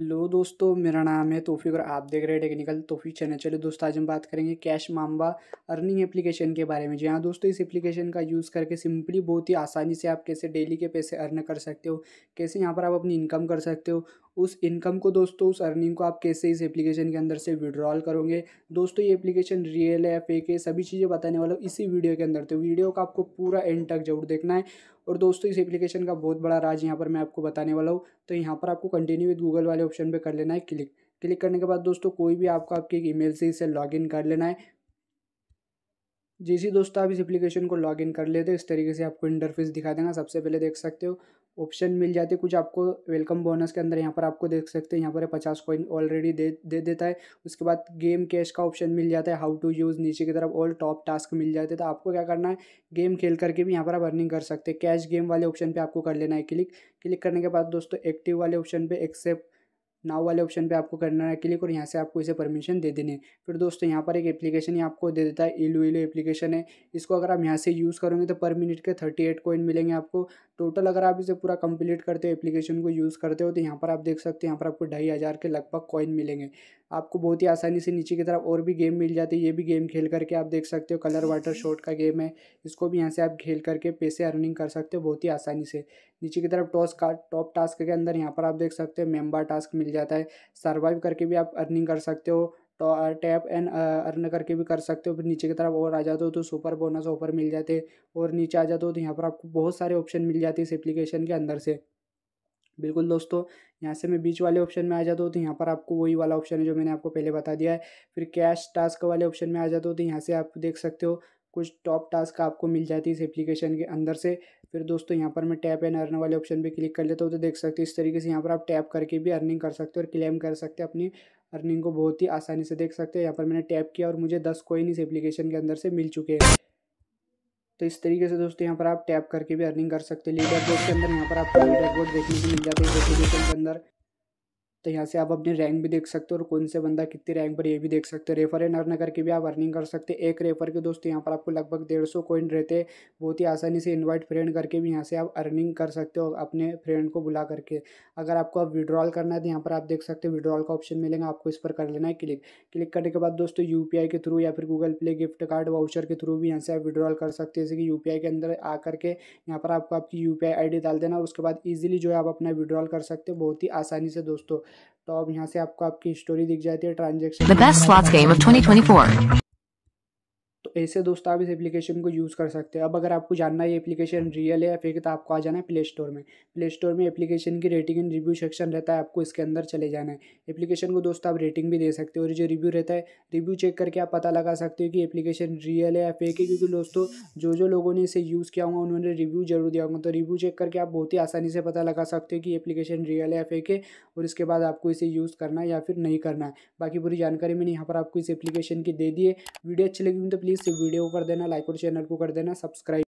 hello दोस्तों मेरा नाम है तोफी और आप देख रहे हैं टेक्निकल तोफी चैनल चलो दोस्तों आज हम बात करेंगे कैश मामबा अर्निंग एप्लीकेशन के बारे में जी हाँ दोस्तों इस एप्लीकेशन का यूज़ करके सिंपली बहुत ही आसानी से आप कैसे डेली के पैसे अर्न कर सकते हो कैसे यहाँ पर आप अपनी इनकम कर सकते हो उस इनकम को दोस्तों उस अर्निंग को आप कैसे इस एप्लीकेशन के अंदर से विड्रॉल करोगे दोस्तों ये एप्लीकेशन रियल है फेक है सभी चीज़ें बताने वाला हूँ इसी वीडियो के अंदर तो वीडियो का आपको पूरा एंड तक जरूर देखना है और दोस्तों इस एप्लीकेशन का बहुत बड़ा राज यहाँ पर मैं आपको बताने वाला हूँ तो यहाँ पर आपको कंटिन्यू विद गूगल वाले ऑप्शन पर कर लेना है क्लिक क्लिक करने के बाद दोस्तों कोई भी आपको आपकी ईमेल से इसे लॉगिन कर लेना है जैसे दोस्तों आप इस एप्लीकेशन को लॉगिन कर लेते हो इस तरीके से आपको इंटरफेस दिखा देंगे सबसे पहले देख सकते हो ऑप्शन मिल जाते हैं कुछ आपको वेलकम बोनस के अंदर यहाँ पर आपको देख सकते हैं यहाँ पर पचास कॉइन ऑलरेडी दे दे देता है उसके बाद गेम कैश का ऑप्शन मिल जाता है हाउ टू यूज़ नीचे की तरफ ऑल टॉप टास्क मिल जाते हैं तो आपको क्या करना है गेम खेल करके भी यहाँ पर आप अर्निंग कर सकते हैं कैश गेम वाले ऑप्शन पर आपको कर लेना है क्लिक क्लिक करने के बाद दोस्तों एक्टिव वाले ऑप्शन पर एक्सेप्ट नाव वाले ऑप्शन पे आपको करना है क्लिक और यहाँ से आपको इसे परमिशन दे देनी है फिर दोस्तों यहाँ पर एक एप्लीकेशन आपको दे देता है एलो एलो एप्लीकेशन है इसको अगर आप यहाँ से यूज़ करोगे तो पर मिनट के थर्टी एट कोइन मिलेंगे आपको टोटल अगर आप इसे पूरा कंप्लीट करते हो एप्लीकेशन को यूज़ करते हो तो यहाँ पर आप देख सकते हैं यहाँ पर आपको ढाई हज़ार के लगभग कॉइन मिलेंगे आपको बहुत ही आसानी से नीचे की तरफ और भी गेम मिल जाती है ये भी गेम खेल करके आप देख सकते हो कलर वाटर शॉट का गेम है इसको भी यहाँ से आप खेल करके पैसे अर्निंग कर सकते हो बहुत ही आसानी से नीचे की तरफ टॉस का टॉप टास्क के अंदर यहाँ पर आप देख सकते हो मेम्बर टास्क मिल जाता है सर्वाइव करके भी आप अर्निंग कर सकते हो तो टैप एंड अर्न करके भी कर सकते हो फिर नीचे की तरफ और आ जाते हो तो सुपर बोनस ऑफर मिल जाते और नीचे आ जाते हो तो यहाँ पर आपको बहुत सारे ऑप्शन मिल जाते इस एप्लीकेशन के अंदर से बिल्कुल दोस्तों यहाँ से मैं बीच वाले ऑप्शन में आ जाता हूँ तो यहाँ पर आपको वही वाला ऑप्शन है जो मैंने आपको पहले बता दिया है फिर कैश टास्क वाले ऑप्शन में आ जाता हूँ तो यहाँ से आप देख सकते हो कुछ टॉप टास्क आपको मिल जाती है इस एप्लीकेशन के अंदर से फिर दोस्तों यहाँ पर मैं टैप एंड अर्न वाले ऑप्शन पे क्लिक कर लेता हूँ तो देख सकते हो इस तरीके से यहाँ पर आप टैप करके भी अर्निंग कर सकते हो और क्लेम कर सकते हो अपनी अर्निंग को बहुत ही आसानी से देख सकते हो यहाँ पर मैंने टैप किया और मुझे दस कोइन इस एप्लीकेशन के अंदर से मिल चुके हैं तो इस तरीके से दोस्तों यहाँ पर आप टैप करके भी अर्निंग कर सकते हो लीडर बोर्ड के अंदर यहाँ पर आपको लीडर बोर्ड देखने को मिल जाता है इस एप्लीकेशन के अंदर तो यहाँ से आप अपने रैंक भी देख सकते हो और कौन से बंदा कितनी रैंक पर ये भी देख सकते हो रेफर एंड अर्न करके भी आप अर्निंग कर सकते हैं एक रेफर के दोस्तों यहाँ पर आपको लगभग डेढ़ सौ कोइन रहते हैं बहुत ही आसानी से इन्वाइट फ्रेंड करके भी यहाँ से आप अर्निंग कर सकते हो अपने फ्रेंड को बुला करके अगर आपको अब विड्रॉल करना है तो यहाँ पर आप देख सकते हो विड्रॉल का ऑप्शन मिलेगा आपको इस पर कर लेना है क्लिक क्लिक करने के बाद दोस्तों यू के थ्रू या फिर Google play gift card voucher के थ्रू भी यहाँ से आप विड्रॉल कर सकते हैं जैसे कि यू के अंदर आ करके यहाँ पर आपको आपकी यू पी डाल देना और उसके बाद ईजिली जो है आप अपना विड्रॉल कर सकते हो बहुत ही आसानी से दोस्तों तो अब यहाँ से आपको आपकी स्टोरी दिख जाती है ट्रांजेक्शन ऐसे दोस्तों आप इस एप्लीकेशन को यूज़ कर सकते हैं अब अगर आपको जानना है ये एप्लीकेशन रियल है या फेक तो आपको आ जाना है प्ले स्टोर में प्ले स्टोर में एप्लीकेशन की रेटिंग एंड रिव्यू सेक्शन रहता है आपको इसके अंदर चले जाना है एप्लीकेशन को दोस्त आप रेटिंग भी दे सकते हो और जो रिव्यू रहता है रिव्यू चेक करके आप पता लगा सकते हो कि एप्लीकेशन रियल है या फेक है क्योंकि दोस्तों जो जो लोगों ने इसे यूज़ किया होगा उन्होंने रिव्यू जरूर दिया होगा तो रिव्यू चेक करके आप बहुत ही आसानी से पता लगा सकते हो कि एप्लीकेशन रियल है या फेक है और इसके बाद आपको इसे यूज़ करना है या फिर नहीं करना है बाकी पूरी जानकारी मैंने यहाँ पर आपको इस एप्लीकेशन की दे दी है वीडियो अच्छी लगी तो प्लीज़ वीडियो को कर देना लाइक और चैनल को कर देना सब्सक्राइब